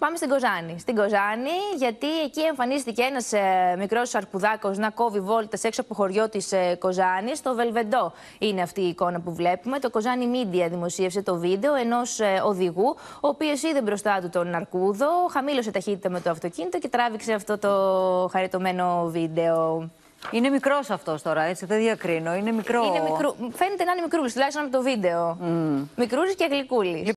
Πάμε στην Κοζάνη. Στην Κοζάνη, γιατί εκεί εμφανίστηκε ένας ε, μικρός αρκουδάκο να κόβει βόλτες έξω από χωριό της ε, Κοζάνης. Το Βελβεντό είναι αυτή η εικόνα που βλέπουμε. Το Κοζάνη Media δημοσίευσε το βίντεο ενός ε, οδηγού, ο οποίος είδε μπροστά του τον Αρκούδο, χαμήλωσε ταχύτητα με το αυτοκίνητο και τράβηξε αυτό το χαριτωμένο βίντεο. Είναι μικρός αυτός τώρα, έτσι. Δεν διακρίνω. Είναι μικρό. Είναι μικρού... Φαίνεται να είναι μικρούλη, τουλάχιστον από το βίντεο. Mm. και γλυκούλης. Λοιπόν,